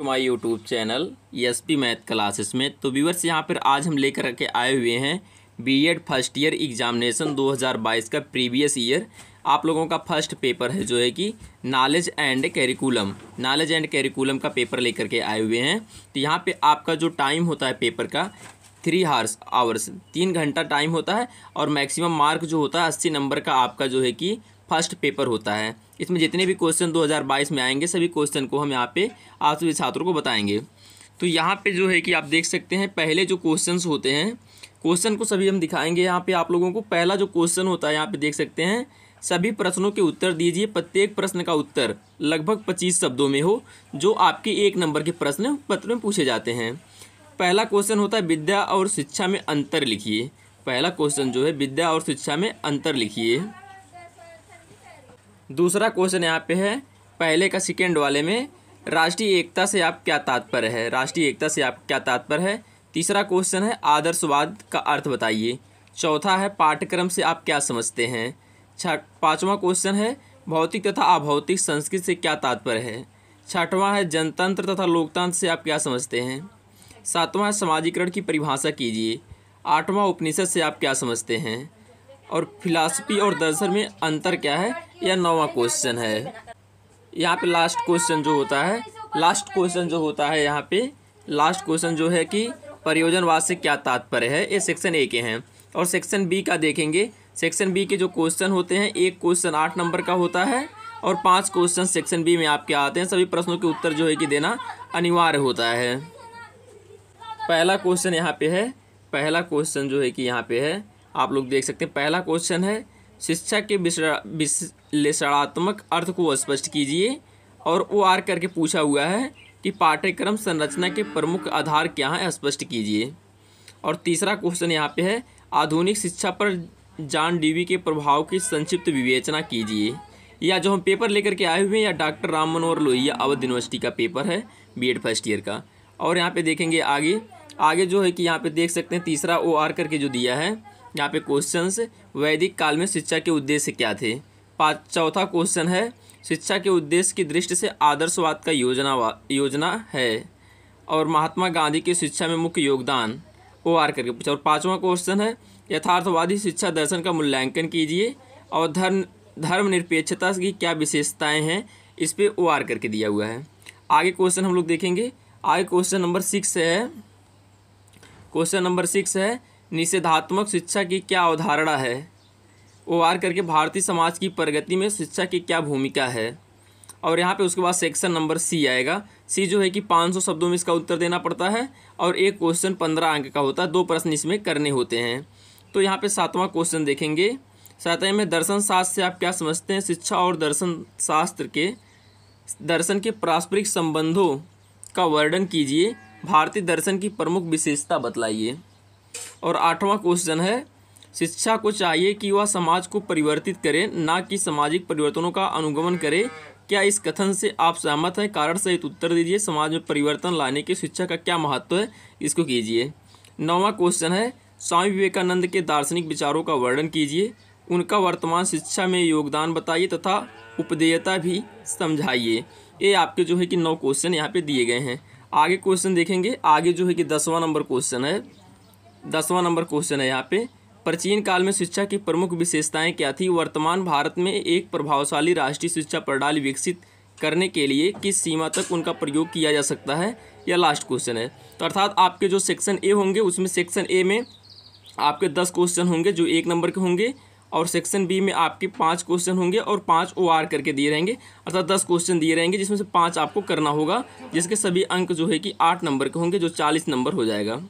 to my YouTube channel S P math classes में तो viewers यहाँ पर आज हम लेकर के आए हुए हैं B Ed first year examination 2022 का प्रीवियस ईयर आप लोगों का फर्स्ट पेपर है जो है कि knowledge and curriculum knowledge and curriculum का पेपर लेकर के आए हुए हैं तो यहाँ पे आपका जो टाइम होता है पेपर का थ्री हार्स आवर्स तीन घंटा टाइम होता है और मैक्सिमम मार्क जो होता है अस्सी नंबर का आपका जो है कि फर्स्ट पेपर होता है इसमें जितने भी क्वेश्चन 2022 में आएंगे सभी क्वेश्चन को हम यहाँ पे आप सभी छात्रों को बताएंगे तो यहाँ पे जो है कि आप देख सकते हैं पहले जो क्वेश्चन होते हैं क्वेश्चन को सभी हम दिखाएंगे यहाँ पे आप लोगों को पहला जो क्वेश्चन होता है यहाँ पे देख सकते हैं सभी प्रश्नों के उत्तर दीजिए प्रत्येक प्रश्न का उत्तर लगभग पच्चीस शब्दों में हो जो आपके एक नंबर के प्रश्न पत्र में पूछे जाते हैं पहला क्वेश्चन होता है विद्या और शिक्षा में अंतर लिखिए पहला क्वेश्चन जो है विद्या और शिक्षा में अंतर लिखिए दूसरा क्वेश्चन यहाँ पे है पहले का सेकेंड वाले में राष्ट्रीय एकता से आप क्या तात्पर्य है राष्ट्रीय एकता से आप क्या तात्पर्य है तीसरा क्वेश्चन है आदर्शवाद का अर्थ बताइए चौथा है पाठ्यक्रम से आप क्या समझते हैं छठ पाँचवा क्वेश्चन है भौतिक तथा अभौतिक संस्कृत से क्या तात्पर्य है छठवां है जनतंत्र तथा लोकतंत्र से आप क्या समझते हैं सातवां है समाजीकरण की परिभाषा कीजिए आठवां उपनिषद से आप क्या समझते हैं और फिलासफी और दर्शन में अंतर क्या है यह नौवा क्वेश्चन है यहाँ पे लास्ट क्वेश्चन जो होता है लास्ट क्वेश्चन जो होता है यहाँ पे लास्ट क्वेश्चन जो है कि परियोजनवाद से क्या तात्पर्य है ये सेक्शन ए के हैं और सेक्शन बी का देखेंगे सेक्शन बी के जो क्वेश्चन होते हैं एक क्वेश्चन आठ नंबर का होता है और पांच क्वेश्चन सेक्शन बी में आपके आते हैं सभी प्रश्नों के उत्तर जो है कि देना अनिवार्य होता है पहला क्वेश्चन यहाँ पे है पहला क्वेश्चन जो है कि यहाँ पे है आप लोग देख सकते हैं पहला क्वेश्चन है शिक्षा के विश्लेषणात्मक अर्थ को स्पष्ट कीजिए और ओ आर करके पूछा हुआ है कि पाठ्यक्रम संरचना के प्रमुख आधार क्या हैं स्पष्ट कीजिए और तीसरा क्वेश्चन यहाँ पे है आधुनिक शिक्षा पर जान डीवी के प्रभाव की संक्षिप्त विवेचना कीजिए या जो हम पेपर लेकर के आए हुए हैं या डॉक्टर राम मनोहर लोहिया अवध यूनिवर्सिटी का पेपर है बीएड फर्स्ट ईयर का और यहाँ पे देखेंगे आगे आगे जो है कि यहाँ पे देख सकते हैं तीसरा ओ आर करके जो दिया है यहाँ पे क्वेश्चन वैदिक काल में शिक्षा के उद्देश्य क्या थे पाँच चौथा क्वेश्चन है शिक्षा के उद्देश्य की दृष्टि से आदर्शवाद का योजना योजना है और महात्मा गांधी की शिक्षा में मुख्य योगदान ओ आर करके पूछा और पाँचवा क्वेश्चन है यथार्थवादी शिक्षा दर्शन का मूल्यांकन कीजिए और धर्म धर्मनिरपेक्षता की क्या विशेषताएँ हैं इस पर ओ आर करके दिया हुआ है आगे क्वेश्चन हम लोग देखेंगे आगे क्वेश्चन नंबर सिक्स है क्वेश्चन नंबर सिक्स है निषेधात्मक शिक्षा की क्या अवधारणा है ओ आर करके भारतीय समाज की प्रगति में शिक्षा की क्या भूमिका है और यहाँ पे उसके बाद सेक्शन नंबर सी आएगा सी जो है कि 500 शब्दों में इसका उत्तर देना पड़ता है और एक क्वेश्चन पंद्रह अंक का होता है दो प्रश्न इसमें करने होते हैं तो यहाँ पे सातवां क्वेश्चन देखेंगे सातवें में दर्शन शास्त्र से आप क्या समझते हैं शिक्षा और दर्शन शास्त्र के दर्शन के पारस्परिक संबंधों का वर्णन कीजिए भारतीय दर्शन की प्रमुख विशेषता बतलाइए और आठवां क्वेश्चन है शिक्षा को चाहिए कि वह समाज को परिवर्तित करे ना कि सामाजिक परिवर्तनों का अनुगमन करे क्या इस कथन से आप सहमत हैं कारण सहित उत्तर दीजिए समाज में परिवर्तन लाने के शिक्षा का क्या महत्व है इसको कीजिए नौवा क्वेश्चन है स्वामी विवेकानंद के दार्शनिक विचारों का वर्णन कीजिए उनका वर्तमान शिक्षा में योगदान बताइए तथा उपदेयता भी समझाइए ये आपके जो है कि नौ क्वेश्चन यहाँ पे दिए गए हैं आगे क्वेश्चन देखेंगे आगे जो है कि दसवां नंबर क्वेश्चन है दसवां नंबर क्वेश्चन है यहाँ पे प्राचीन काल में शिक्षा की प्रमुख विशेषताएं क्या थी वर्तमान भारत में एक प्रभावशाली राष्ट्रीय शिक्षा प्रणाली विकसित करने के लिए किस सीमा तक उनका प्रयोग किया जा सकता है या लास्ट क्वेश्चन है तो अर्थात आपके जो सेक्शन ए होंगे उसमें सेक्शन ए में आपके दस क्वेश्चन होंगे जो एक नंबर के होंगे और सेक्शन बी में आपके पाँच क्वेश्चन होंगे और पाँच ओ आर करके दिए रहेंगे अर्थात दस क्वेश्चन दिए रहेंगे जिसमें से पाँच आपको करना होगा जिसके सभी अंक जो है कि आठ नंबर के होंगे जो चालीस नंबर हो जाएगा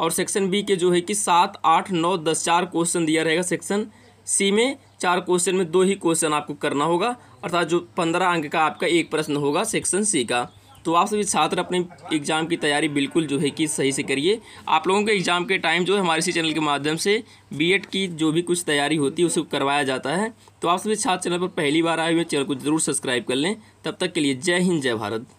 और सेक्शन बी के जो है कि सात आठ नौ दस चार क्वेश्चन दिया रहेगा सेक्शन सी में चार क्वेश्चन में दो ही क्वेश्चन आपको करना होगा अर्थात जो पंद्रह अंक का आपका एक प्रश्न होगा सेक्शन सी का तो आप सभी छात्र अपने एग्ज़ाम की तैयारी बिल्कुल जो है कि सही से करिए आप लोगों के एग्ज़ाम के टाइम जो है हमारे इसी चैनल के माध्यम से बीएड की जो भी कुछ तैयारी होती है उसे करवाया जाता है तो आप सभी छात्र चैनल पर पहली बार आए हुए चैनल को जरूर सब्सक्राइब कर लें तब तक के लिए जय हिंद जय भारत